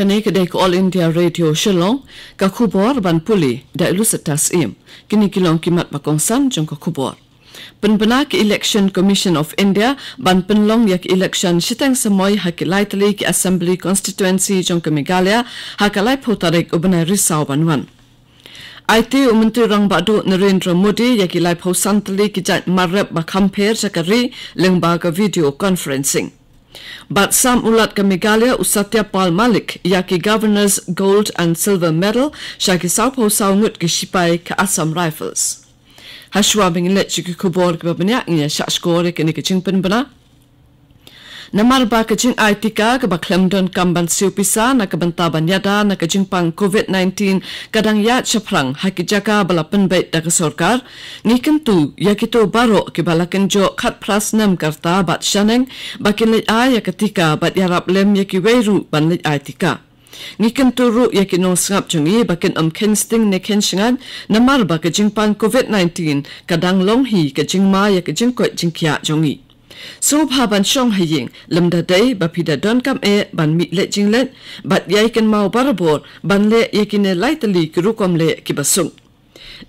ကနေကဒေကောလင်ဒီယာရေဒီယိုရှလုံကခုဘောဘန်ပူလီဒိုင်လုစတတ်အင်ကနေကီလောင်ကီမတ်ပကွန်ဆမ်ဂျုံကခုဘောပန်ပနာကီအီလက်ရှင်ကော်မရှင်အော့ဖ်အိန္ဒိယဘန်ပန်လောင်ယက်အီလက်ရှင်ရှီတန်ဆမွိုင်ဟကီလိုက်တလီကီအက်ဆမ်ဘလီကွန်စတီတူအန်စီဂျုံကမီဂါလီယာဟာကလိုက်ဖိုတာရက်အဘနရီဆောဘန်ဝမ်အိုက်တီဥမ္မတီရံဘတ်ဒုနရင်ထရမိုဒီယကီလိုက်ဖောစန်တလီကိချတ်မရက်ဘခမ်ဖဲရစကရီလင်ဘာကဗီဒီယိုကွန်ဖရင့်စင် Batsam Ulat Gamigalia Usatya Pal Malik Yaki Governor's Gold and Silver Medal Shaki Saupo Saungut Gishipai Ka Assam Rifles. Hashwa Bingin Lechikubor Gababanya Nya Shashkorik Nikachin Pinbana namal ba ka jing aitika ka ba klamdon kamban siupisa na ka banta ban yada na ka jing pang covid 19 kadang ya chaprang haki jaka bala pen bait da ka sarkar nikin tu yakito baro ki bala ken jo khat plus nem karta bat shaneng ba ki le a yakatika bat yarap lem yaki weiru ban le aitika nikin tu ru yakin no sngap chungi ba ken am ken sting ne ken shingan namar ba ka jing pang covid 19 kadang long hi ka jing ma yak jing ko jing kya jongi so pha ban shong haying lamda dai ba phida don kam e ban mi le jing le bat yai ken mau barabor ban le yakine lightly kru kom le ki basung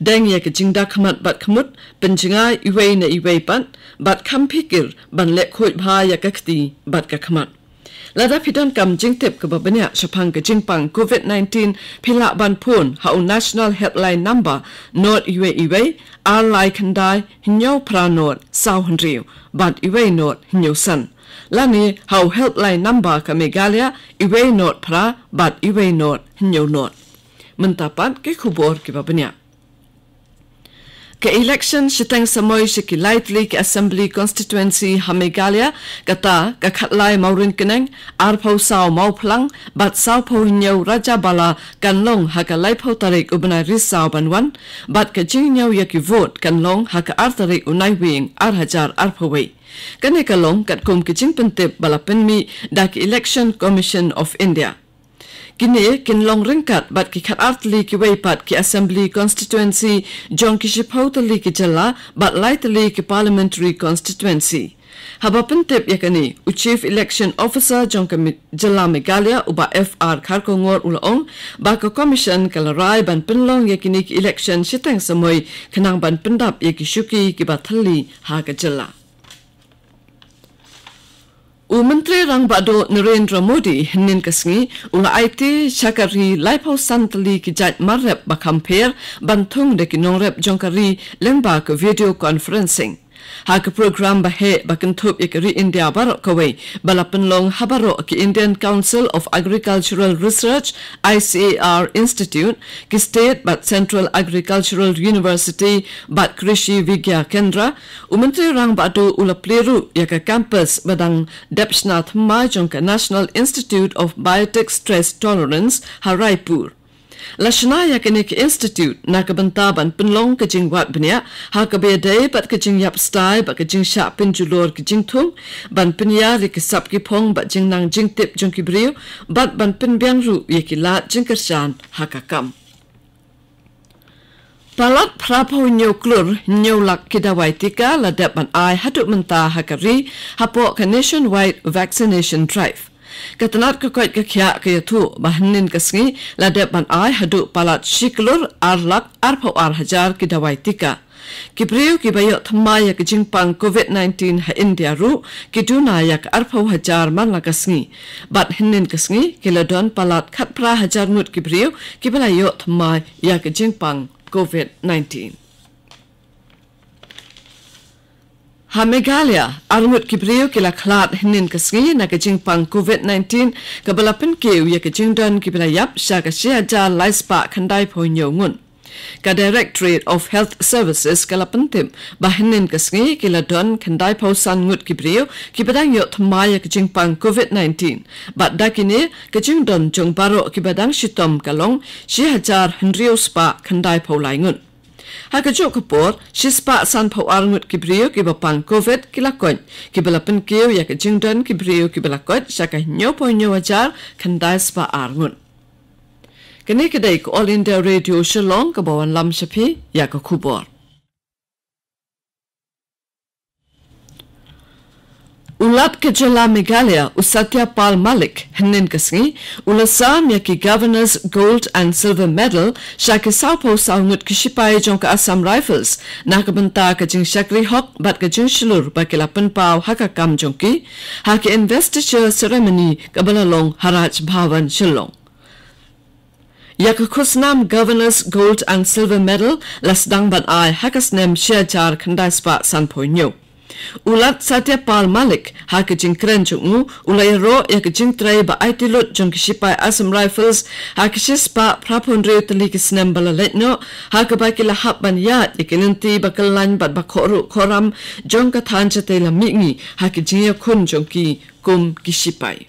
dang yak jingda khamat bat khamut penjinga iwei na iwei pan bat khampikir ban le khoi bha yak khti bat ka khamat lada phidan kam jingtep ka babania shaphang ka jingpang covid 19 phila ban phun hau national headline number not ue ue are like and die hnyo pranot sau hndri but ue not hnyo san lani hau helpline number ka megalia ue not pra but ue not hnyo not mentapan ke khubor ki babania ke election shitang samoi shi ki light league assembly constituency hamegalia gata ka khatlai maurin kineng ar phau sao mau phlang bat sao phau nyau raja bala kan long ha ka lai phau tarik ubna ri sao ban wan bat ka jing nyau yak ki vote kan long ha ka ar tarik unai wing ar hajar ar phau wei kane ka long kat kum ki jing pen te bala pen mi dak election commission of india กินเนกินลองริงกัดบัดกิขัดอัตลีกิเวปัดกิ assembly constituency จงกิชิพาวตลีกิจลาบัดไลตลีกิ parliamentary constituency ฮับปันเทปยังกันีอุชีฟอิเล็กชันออฟเซอร์จงกิจลาเมกาเลียอุบะเอฟอาร์คาร์คงอร์อุลองบากะคอมมิชันกัลรายบันปินลองยังกินีกิอิเล็กชันชิตังสมัยขนางบันปินดับยังกิชุกีกิบัดทลีฮากะจลา Menteri rang bado Narendra Modi hinin kasngi unga IT chakari lipo santali ki jat marrep bakampher banthung de ki nongrep video conferencing Haka program bahe bakin thup ikari India barok kawai balapan long habaro ki Indian Council of Agricultural Research ICAR Institute ki State but Central Agricultural University but Krishi Vigya Kendra umentri rang batu ulapliru yaka campus badang Depshnath Majong National Institute of Biotech Stress Tolerance Haraipur. La Shania ya Ganik Institute, Nakabantaban, Binlong Kajing Wat Binia, Hakabe Day, but Kajing Yap Stai, but Kajing Shap Pinjulor Kajing Tung, Ban Pinia, ya Rikisapki Pong, but Jing Nang Jing Tip Junki Brio, but Ban Pin Bianru, Yiki La, Jinkershan, Hakakam. Palat prapo nyo klur nyo lak kidawaitika la depan ai hadup mentah hakari hapok nationwide vaccination drive. Katanat ke koit ke kya ke yatu bahanin ke sengi ladep ai hadu palat shiklur ar lak ar pa ar hajar ki dawai tika. Kibriyo ki bayo thamma yak jingpang COVID-19 ha India ru ki du na yak ar hajar man laka sengi. Bat hinnin ke sengi ki ladon palat khat pra hajar mut kibriyo ki bayo thamma yak jingpang COVID-19. Ha Meghalaya arngut kibriyo kila khlat hinin ka sngi na ka jing pang COVID-19 ka balapin ke uya ka jing dan kibila yap sha ka shia ja lais pa khandai po nyo ngun. Ka Directorate of Health Services ka lapin tim ba hinin ka sngi kila don khandai po san ngut kibriyo kibadang yot maya ka jing pang COVID-19 ba dakini ka jing dan jong baro kibadang shitom ka long shia ja hinriyo spa khandai po lai ngun. Hag ajo ke por, si spa san pa war ngut ki brio ki bapang COVID ki lakon. Ki balapin kiw ya ke jingdan ki brio ki balakot, sya ka nyo po nyo wajar kandai spa ar ngut. Kini kedai ke All India Radio Shillong ke bawan lam syapi ya ke kubor. ulat ke jala megalia usatya pal malik hnen kasngi ulasa myaki governors gold and silver medal shake sapo saungut kishipai jong ka assam rifles nakabanta ka jing shakri hok bat ka jing shilur ba ke lapan pau ha ka kam jong ki ha ke investiture ceremony kabala long haraj bhavan shillong Yak khusnam governors gold and silver medal las dang ban ai hakasnem shechar khandai spa sanpoinyo. Ulat Satya Pal Malik, Hakajing Kren Chung U, Ulay Ro, Yakajing Trai Ba Aitilot, Junkishipai Asam Rifles, Hakishis Pa Prapun Rio Talikis Nembala Letno, Hakabakila Hapman Yat, Yakilanti, Bakalan, Bad Bakoru Koram, Junkatancha Tela Mikni, Hakajing ya Kun ki Kum Kishipai.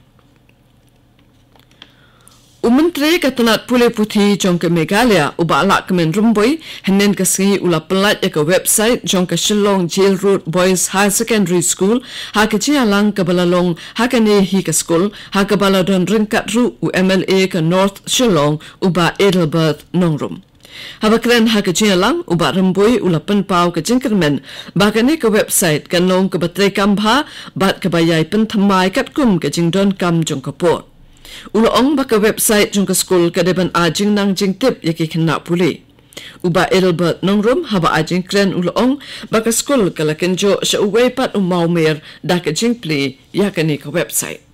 Umentre katana pule puti jong ke Meghalaya uba alak kemen rumboi hennen kesengi ula pelat ya ke website jong ke Shillong Jail Road Boys High Secondary School ha ke cia lang ke balalong ha ke nehi ke school ha ke baladon ringkat ru u MLA ke North Shillong uba Edelbert Nongrum. Hava kren ha ke ha cia lang uba rumboi ula pen pau ke jengker men bahkan ke website kan long ke batre kam bat ke bayai pen thamai kat kum ke jengdon kam jong ke port. Uloong baka website jung ka school ka deban ajing nang jing tip yaki kena puli. Uba Edelbert nong rum haba ajing kren uloong baka school ka lakin jo sya uwe pat umau mer da ka jing pli yakani ka website.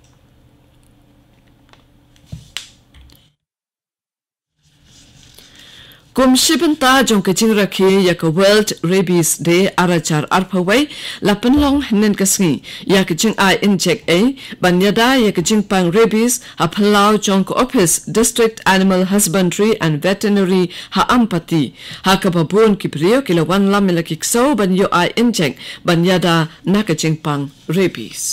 kum shipen ta jong ke ching rakhi ya ke world rabies day arachar arpha wai lapen long hnen ka sngi ya ke ching i in check a banya da ya ke ching pang rabies a ha phlao jong ko office district animal husbandry and veterinary ha ampati ha ka babun ki priyo ke lo wan lam la ki so ban yo i in check banya da na ke ching pang rabies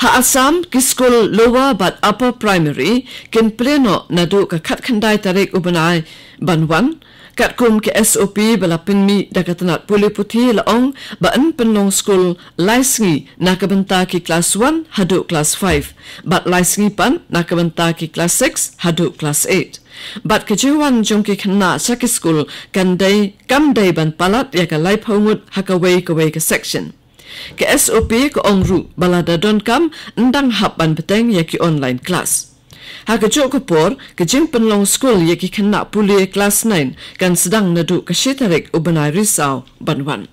Haasam kiskol Lower but Upper Primary kin pleno nadu ka kat khandai tarik ubanai banwan katkum ke SOP bala pinmi dakatanat puli puthi laong ba an penlong school laisngi nakabanta ki class 1 hadu class 5 but laisngi pan nakabanta ki class 6 hadu class 8 but kejuan jungki kana saki school kan kam kamdai ban palat ya yaka laiphongut hakawei kawei ka section ke SOP ke Ongru balada donkam endang hapan beteng yaki online class. Ha kejuk kepor kejeng penlong school yaki kena puli kelas 9 kan sedang neduk ke syetarik ubenai risau banwan.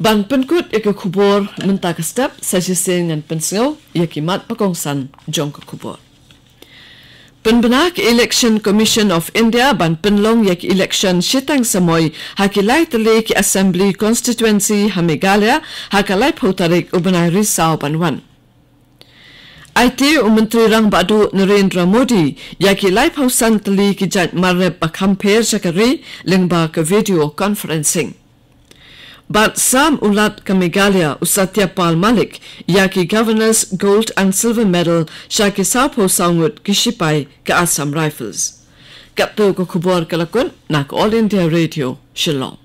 Ban penkut yaki kubur mentah ke step sajisir dengan pensengau yaki mat pakongsan jong ke kubur. Penbenak Election Commission of India ban penlong yek election shitang samoy hakilai telik assembly constituency hamigalia hakalai potarik ubanai risau banwan. IT Umentri Rang Badu Narendra Modi yaki lai pausan telik jat marre pakampir sekari lingba ke video conferencing. But Sam Ulat Kamigalia Usatyapal Malik, Yaki Governor's Gold and Silver Medal, Shaki Sapo Sangut Kishipai, Kaasam Rifles. Kapto Kokubor Kalakun, Nak All India Radio, Shillong.